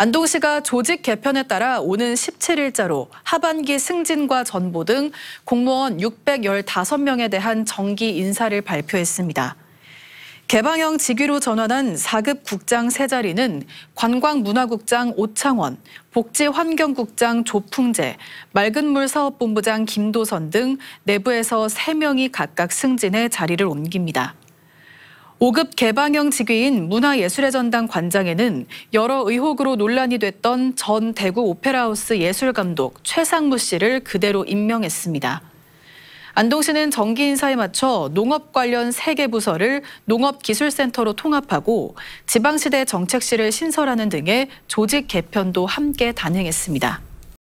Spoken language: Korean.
안동시가 조직 개편에 따라 오는 17일자로 하반기 승진과 전보 등 공무원 615명에 대한 정기 인사를 발표했습니다. 개방형 직위로 전환한 4급 국장 세 자리는 관광문화국장 오창원, 복지환경국장 조풍재, 맑은물 사업본부장 김도선 등 내부에서 3명이 각각 승진해 자리를 옮깁니다. 5급 개방형 직위인 문화예술의 전당 관장에는 여러 의혹으로 논란이 됐던 전 대구 오페라하우스 예술감독 최상무 씨를 그대로 임명했습니다. 안동 시는 정기 인사에 맞춰 농업 관련 세개 부서를 농업기술센터로 통합하고 지방시대 정책실을 신설하는 등의 조직 개편도 함께 단행했습니다.